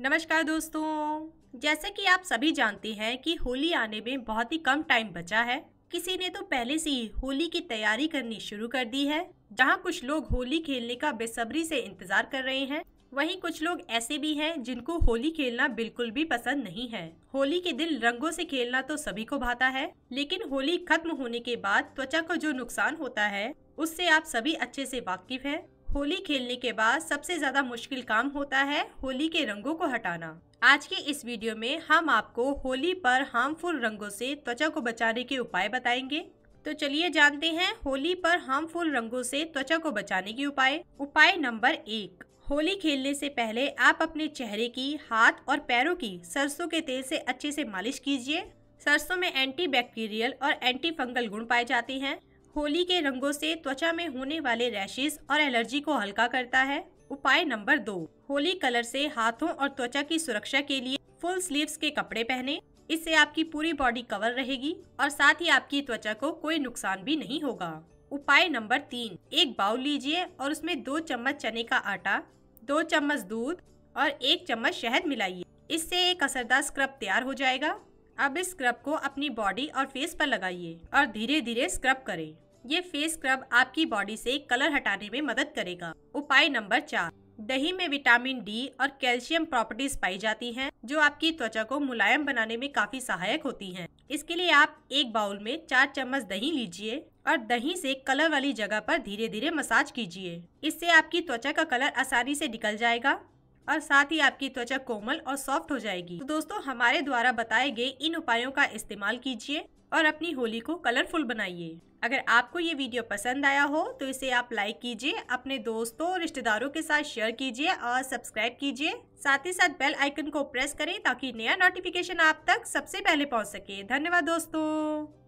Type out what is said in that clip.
नमस्कार दोस्तों जैसे कि आप सभी जानते हैं कि होली आने में बहुत ही कम टाइम बचा है किसी ने तो पहले से ही होली की तैयारी करनी शुरू कर दी है जहां कुछ लोग होली खेलने का बेसब्री से इंतजार कर रहे हैं वहीं कुछ लोग ऐसे भी हैं जिनको होली खेलना बिल्कुल भी पसंद नहीं है होली के दिन रंगों से खेलना तो सभी को भाता है लेकिन होली खत्म होने के बाद त्वचा को जो नुकसान होता है उससे आप सभी अच्छे से वाकिफ हैं होली खेलने के बाद सबसे ज़्यादा मुश्किल काम होता है होली के रंगों को हटाना आज के इस वीडियो में हम आपको होली पर हार्मफुल रंगों से त्वचा को बचाने के उपाय बताएंगे तो चलिए जानते हैं होली पर हार्मफुल रंगों से त्वचा को बचाने के उपाय उपाय नंबर एक होली खेलने से पहले आप अपने चेहरे की हाथ और पैरों की सरसों के तेल से अच्छे से मालिश कीजिए सरसों में एंटी बैक्टीरियल और एंटी फंगल गुण पाए जाते हैं होली के रंगों से त्वचा में होने वाले रैशेज और एलर्जी को हल्का करता है उपाय नंबर दो होली कलर से हाथों और त्वचा की सुरक्षा के लिए फुल स्लीव्स के कपड़े पहने इससे आपकी पूरी बॉडी कवर रहेगी और साथ ही आपकी त्वचा को कोई नुकसान भी नहीं होगा उपाय नंबर तीन एक बाउल लीजिए और उसमें दो चम्मच चने का आटा दो चम्मच दूध और एक चम्मच शहद मिलाइए इससे एक असरदार स्क्रब तैयार हो जाएगा अब इस स्क्रब को अपनी बॉडी और फेस पर लगाइए और धीरे धीरे स्क्रब करें ये फेस स्क्रब आपकी बॉडी से कलर हटाने में मदद करेगा उपाय नंबर चार दही में विटामिन डी और कैल्शियम प्रॉपर्टीज पाई जाती हैं जो आपकी त्वचा को मुलायम बनाने में काफी सहायक होती हैं। इसके लिए आप एक बाउल में चार चम्मच दही लीजिए और दही से कलर वाली जगह पर धीरे धीरे मसाज कीजिए इससे आपकी त्वचा का कलर आसानी से निकल जाएगा और साथ ही आपकी त्वचा कोमल और सॉफ्ट हो जाएगी तो दोस्तों हमारे द्वारा बताए गए इन उपायों का इस्तेमाल कीजिए और अपनी होली को कलरफुल बनाइए अगर आपको ये वीडियो पसंद आया हो तो इसे आप लाइक कीजिए अपने दोस्तों और रिश्तेदारों के साथ शेयर कीजिए और सब्सक्राइब कीजिए साथ ही साथ बेल आइकन को प्रेस करें ताकि नया नोटिफिकेशन आप तक सबसे पहले पहुंच सके धन्यवाद दोस्तों